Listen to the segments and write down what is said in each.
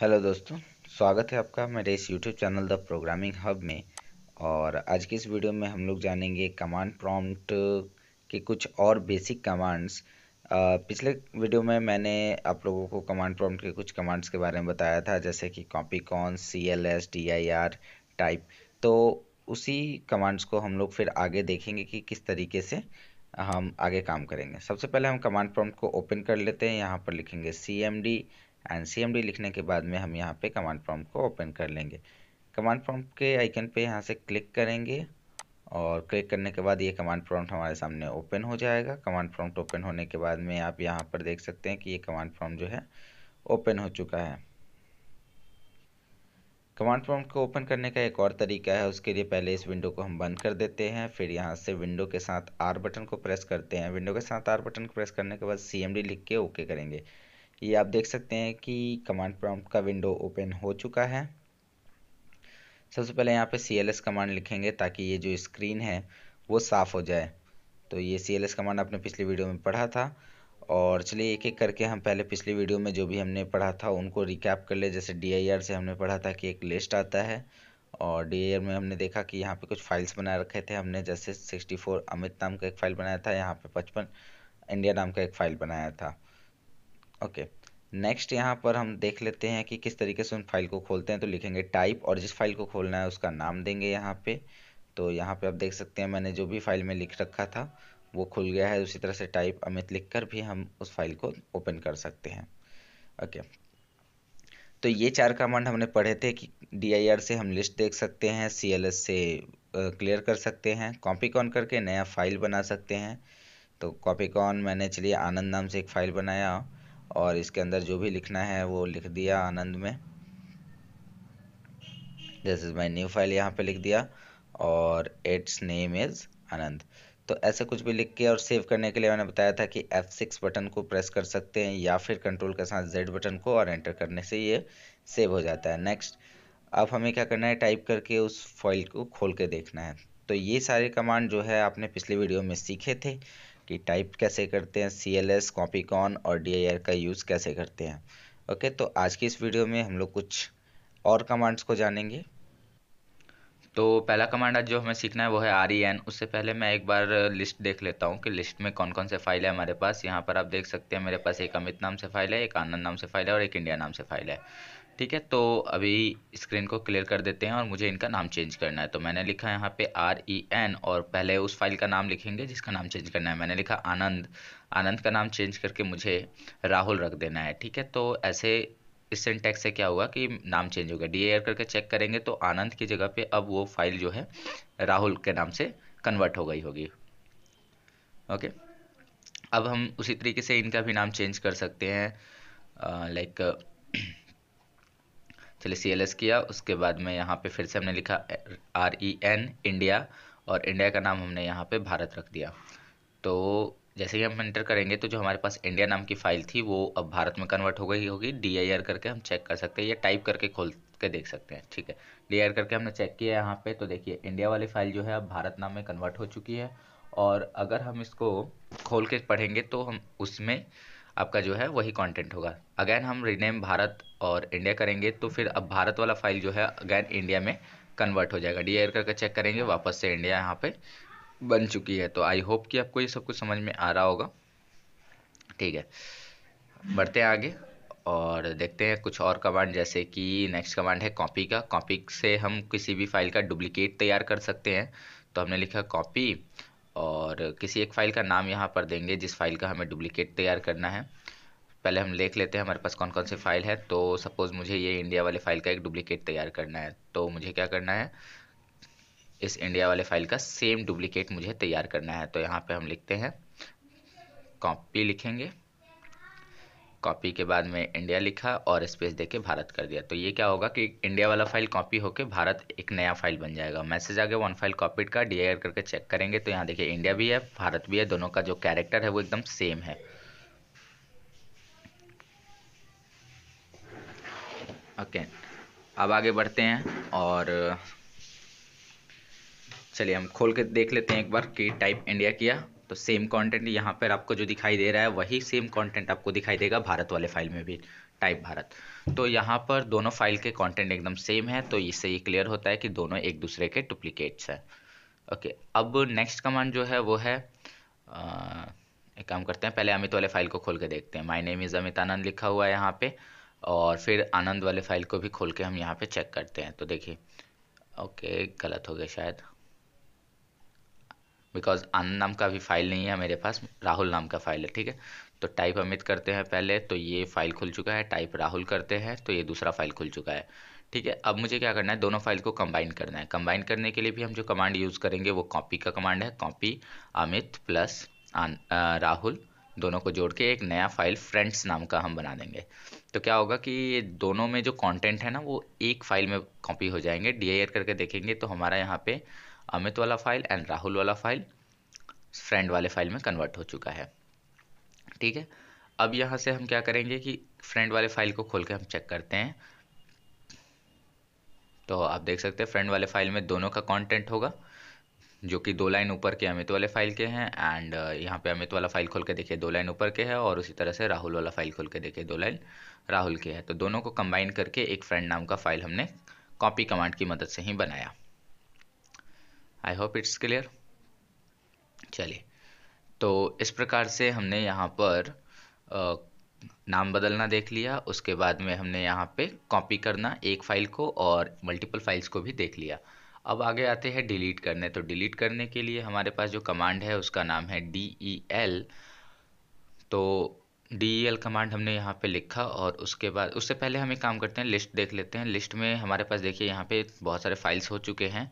Hello दोस्तों स्वागत है आपका मेरे इस YouTube channel The Programming Hub में और आज के इस वीडियो में हम लोग जानेंगे कमांड प्रॉम्प्ट के कुछ और बेसिक कमांड्स पिछले वीडियो में मैंने आप लोगों को कमांड प्रॉम्प्ट के कुछ कमांड्स के बारे में बताया था जैसे कि copy con C L S D I R type तो उसी कमांड्स को हम लोग फिर आगे देखेंगे कि किस तरीके से हम आगे काम करेंगे सबसे पहले हम कमांड प्रॉम्प्ट को ओपन कर लेते हैं यहाँ पर लिखेंगे C M D and D लिखने के बाद में हम यहाँ पे कमांड फॉर्म को ओपन कर लेंगे कमांड फॉर्म के आइकन पे यहाँ से क्लिक करेंगे और क्लिक करने के बाद ये कमांड प्रॉम्प्ट हमारे सामने ओपन हो जाएगा कमांड प्रॉम्प्ट ओपन होने के बाद में आप यहाँ पर देख सकते हैं कि ये कमांड प्रॉम्प्ट जो है ओपन हो चुका है कमांड प्रॉम्प्ट को ओपन करने का एक और तरीका है उसके लिए पहले इस विंडो को हम बंद कर देते हैं फिर यहाँ से विंडो के साथ आर बटन को प्रेस करते हैं विंडो के साथ आर बटन को प्रेस करने के बाद सी लिख के ओके करेंगे ये आप देख सकते हैं कि कमांड प्रॉम्प्ट का विंडो ओपन हो चुका है सबसे पहले यहाँ पे सी एल एस कमांड लिखेंगे ताकि ये जो स्क्रीन है वो साफ़ हो जाए तो ये सी एल एस कमांड आपने पिछली वीडियो में पढ़ा था और चलिए एक एक करके हम पहले पिछली वीडियो में जो भी हमने पढ़ा था उनको रिकैप कर ले जैसे डी आई आर से हमने पढ़ा था कि एक लिस्ट आता है और डी आई आर में हमने देखा कि यहाँ पे कुछ फाइल्स बना रखे थे हमने जैसे सिक्सटी फोर अमित नाम का एक फ़ाइल बनाया था यहाँ पे पचपन इंडिया नाम का एक फ़ाइल बनाया था ओके नेक्स्ट यहाँ पर हम देख लेते हैं कि किस तरीके से उन फाइल को खोलते हैं तो लिखेंगे टाइप और जिस फाइल को खोलना है उसका नाम देंगे यहाँ पे तो यहाँ पे आप देख सकते हैं मैंने जो भी फाइल में लिख रखा था वो खुल गया है उसी तरह से टाइप अमित लिख कर भी हम उस फाइल को ओपन कर सकते हैं ओके तो ये चार कमांड हमने पढ़े थे कि डी से हम लिस्ट देख सकते हैं सी से क्लियर कर सकते हैं कॉपी कॉन करके नया फाइल बना सकते हैं तो कॉपी कॉन मैंने चलिए आनंद नाम से एक फ़ाइल बनाया और इसके अंदर जो भी लिखना है वो लिख दिया आनंद में this is my new file यहाँ पे लिख दिया और इट्स नेम इज़ आनंद तो ऐसे कुछ भी लिख के और सेव करने के लिए मैंने बताया था कि F6 बटन को प्रेस कर सकते हैं या फिर कंट्रोल के साथ Z बटन को और एंटर करने से ये सेव हो जाता है नेक्स्ट अब हमें क्या करना है टाइप करके उस फाइल को खोल के देखना है तो ये सारे कमांड जो है आपने पिछले वीडियो में सीखे थे कि टाइप कैसे करते हैं सी एल एस कॉपी और डी आई आर का यूज़ कैसे करते हैं ओके तो आज की इस वीडियो में हम लोग कुछ और कमांड्स को जानेंगे तो पहला कमांड आज जो हमें सीखना है वो है आर ई एन उससे पहले मैं एक बार लिस्ट देख लेता हूँ कि लिस्ट में कौन कौन से फाइल है हमारे पास यहाँ पर आप देख सकते हैं मेरे पास एक अमित नाम से फाइल है एक आनंद नाम से फाइल है और एक इंडिया नाम से फाइल है ठीक है तो अभी स्क्रीन को क्लियर कर देते हैं और मुझे इनका नाम चेंज करना है तो मैंने लिखा यहाँ पे आर ई एन और पहले उस फाइल का नाम लिखेंगे जिसका नाम चेंज करना है मैंने लिखा आनंद आनंद का नाम चेंज करके मुझे राहुल रख देना है ठीक है तो ऐसे इस सेंटेक्स से क्या हुआ कि नाम चेंज हो गया डी एयर करके चेक करेंगे तो आनंद की जगह पे अब वो फाइल जो है राहुल के नाम से कन्वर्ट हो गई होगी ओके अब हम उसी तरीके से इनका भी नाम चेंज कर सकते हैं लाइक चलिए सी एल एस किया उसके बाद में यहाँ पे फिर से हमने लिखा आर ई एन इंडिया और इंडिया का नाम हमने यहाँ पे भारत रख दिया तो जैसे ही हम एंटर करेंगे तो जो हमारे पास इंडिया नाम की फ़ाइल थी वो अब भारत में कन्वर्ट हो गई होगी डी आई आर करके हम चेक कर सकते हैं या टाइप करके खोल के देख सकते हैं ठीक है डी आई आर करके हमने चेक किया यहाँ पे तो देखिए इंडिया वाली फ़ाइल जो है अब भारत नाम में कन्वर्ट हो चुकी है और अगर हम इसको खोल के पढ़ेंगे तो हम उसमें आपका जो है वही कंटेंट होगा अगैन हम रीनेम भारत और इंडिया करेंगे तो फिर अब भारत वाला फाइल जो है अगेन इंडिया में कन्वर्ट हो जाएगा डी करके चेक करेंगे वापस से इंडिया यहाँ पे बन चुकी है तो आई होप कि आपको ये सब कुछ समझ में आ रहा होगा ठीक है बढ़ते हैं आगे और देखते हैं कुछ और कमांड जैसे कि नेक्स्ट कमांड है कॉपी का कॉपी से हम किसी भी फाइल का डुप्लीकेट तैयार कर सकते हैं तो हमने लिखा कॉपी और किसी एक फ़ाइल का नाम यहाँ पर देंगे जिस फाइल का हमें डुप्लीकेट तैयार करना है पहले हम देख लेते हैं हमारे पास कौन कौन सी फ़ाइल है तो सपोज़ मुझे ये इंडिया वाले फ़ाइल का एक डुप्लीकेट तैयार करना है तो मुझे क्या करना है इस इंडिया वाले फ़ाइल का सेम डुप्लीकेट मुझे तैयार करना है तो यहाँ पे हम लिखते हैं कॉपी लिखेंगे कॉपी के बाद में इंडिया लिखा और स्पेस दे के भारत कर दिया तो ये क्या होगा कि इंडिया वाला फाइल कॉपी होकर भारत एक नया फाइल बन जाएगा मैसेज आ गया वन फाइल कॉपीड का डी करके चेक करेंगे तो यहाँ देखिए इंडिया भी है भारत भी है दोनों का जो कैरेक्टर है वो एकदम सेम है ओके okay. अब आगे बढ़ते हैं और चलिए हम खोल के देख लेते हैं एक बार कि टाइप इंडिया किया तो सेम कंटेंट यहाँ पर आपको जो दिखाई दे रहा है वही सेम कंटेंट आपको दिखाई देगा भारत वाले फाइल में भी टाइप भारत तो यहाँ पर दोनों फाइल के कंटेंट एकदम सेम है तो इससे ये क्लियर होता है कि दोनों एक दूसरे के डुप्लीकेट्स हैं ओके अब नेक्स्ट कमांड जो है वो है आ, एक काम करते हैं पहले अमित वाले फाइल को खोल के देखते हैं my name is Amit Anand लिखा हुआ है यहाँ पे और फिर आनंद वाले फाइल को भी खोल के हम यहाँ पे चेक करते हैं तो देखिए ओके गलत हो गया शायद बिकॉज आनंद नाम का भी फाइल नहीं है मेरे पास राहुल नाम का फाइल है ठीक है तो टाइप अमित करते हैं पहले तो ये फाइल खुल चुका है टाइप राहुल करते हैं तो ये दूसरा फाइल खुल चुका है ठीक है अब मुझे क्या करना है दोनों फाइल को कंबाइन करना है कंबाइन करने के लिए भी हम जो कमांड यूज़ करेंगे वो कॉपी का कमांड है कॉपी अमित प्लस राहुल दोनों को जोड़ के एक नया फाइल फ्रेंड्स नाम का हम बना देंगे तो क्या होगा कि ये दोनों में जो कंटेंट है ना वो एक फाइल में कॉपी हो जाएंगे डी करके देखेंगे तो हमारा यहाँ पे अमित वाला फाइल एंड राहुल वाला फाइल फ्रेंड वाले फाइल में कन्वर्ट हो चुका है ठीक है अब यहाँ से हम क्या करेंगे कि फ्रेंड वाले फाइल को खोल के हम चेक करते हैं तो आप देख सकते हैं फ्रेंड वाले फाइल में दोनों का कंटेंट होगा जो कि दो लाइन ऊपर के अमित वाले फाइल के हैं एंड uh, यहाँ पे अमित वाला फाइल खोल के देखिए दो लाइन ऊपर के है और उसी तरह से राहुल वाला फाइल खोल के देखिए दो लाइन राहुल के है तो दोनों को कंबाइन करके एक फ्रेंड नाम का फाइल हमने कॉपी कमांड की मदद से ही बनाया आई होप इट्स क्लियर चलिए तो इस प्रकार से हमने यहाँ पर आ, नाम बदलना देख लिया उसके बाद में हमने यहाँ पे कॉपी करना एक फाइल को और मल्टीपल फाइल्स को भी देख लिया अब आगे आते हैं डिलीट करने तो डिलीट करने के लिए हमारे पास जो कमांड है उसका नाम है डी ई एल तो डी ई एल कमांड हमने यहाँ पे लिखा और उसके बाद उससे पहले हम एक काम करते हैं लिस्ट देख लेते हैं लिस्ट में हमारे पास देखिए यहाँ पे बहुत सारे फाइल्स हो चुके हैं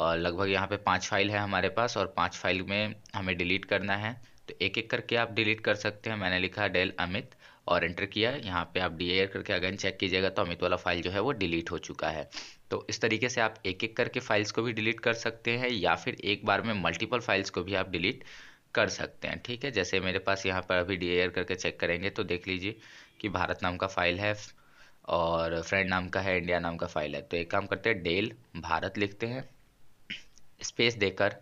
लगभग यहाँ पे पांच फाइल है हमारे पास और पांच फाइल में हमें डिलीट करना है तो एक एक करके आप डिलीट कर सकते हैं मैंने लिखा डेल अमित और एंटर किया यहाँ पे आप डी करके अगेन चेक कीजिएगा तो अमित वाला फाइल जो है वो डिलीट हो चुका है तो इस तरीके से आप एक एक करके फाइल्स को भी डिलीट कर सकते हैं या फिर एक बार में मल्टीपल फाइल्स को भी आप डिलीट कर सकते हैं ठीक है जैसे मेरे पास यहाँ पर अभी डी करके चेक करेंगे तो देख लीजिए कि भारत नाम का फाइल है और फ्रेंड नाम का है इंडिया नाम का फाइल है तो एक काम करते हैं डेल भारत लिखते हैं स्पेस देकर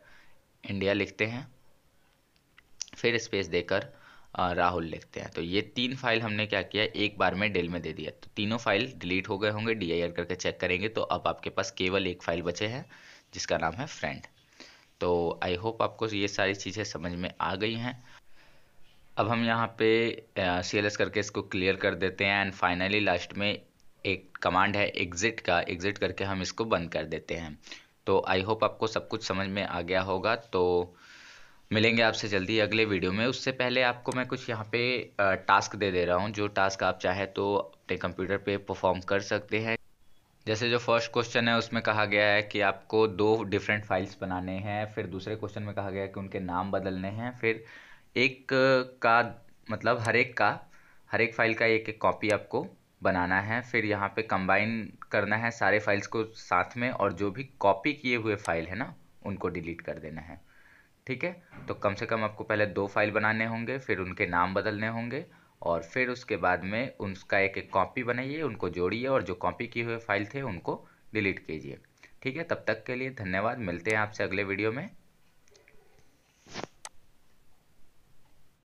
इंडिया लिखते हैं फिर स्पेस देकर राहुल लिखते हैं तो ये तीन फाइल हमने क्या किया एक बार में डेल में दे दिया तो तीनों फाइल डिलीट हो गए होंगे डी करके चेक करेंगे तो अब आपके पास केवल एक फाइल बचे हैं जिसका नाम है फ्रेंड तो आई होप आपको ये सारी चीज़ें समझ में आ गई हैं अब हम यहाँ पे सी एल एस करके इसको क्लियर कर देते हैं एंड फाइनली लास्ट में एक कमांड है एग्ज़िट का एग्ज़िट करके हम इसको बंद कर देते हैं तो आई होप आपको सब कुछ समझ में आ गया होगा तो मिलेंगे आपसे जल्दी अगले वीडियो में उससे पहले आपको मैं कुछ यहाँ पे टास्क दे दे रहा हूँ जो टास्क आप चाहे तो अपने कंप्यूटर पे परफॉर्म कर सकते हैं जैसे जो फर्स्ट क्वेश्चन है उसमें कहा गया है कि आपको दो डिफरेंट फाइल्स बनाने हैं फिर दूसरे क्वेश्चन में कहा गया है कि उनके नाम बदलने हैं फिर एक का मतलब हर एक का हर एक फाइल का एक एक कॉपी आपको बनाना है फिर यहाँ पे कंबाइन करना है सारे फाइल्स को साथ में और जो भी कॉपी किए हुए फाइल है ना उनको डिलीट कर देना है ठीक है तो कम से कम आपको पहले दो फाइल बनाने होंगे फिर उनके नाम बदलने होंगे और फिर उसके बाद में उनका एक एक कॉपी बनाइए उनको जोड़िए और जो कॉपी किए हुए फाइल थे उनको डिलीट कीजिए ठीक है तब तक के लिए धन्यवाद मिलते हैं आपसे अगले वीडियो में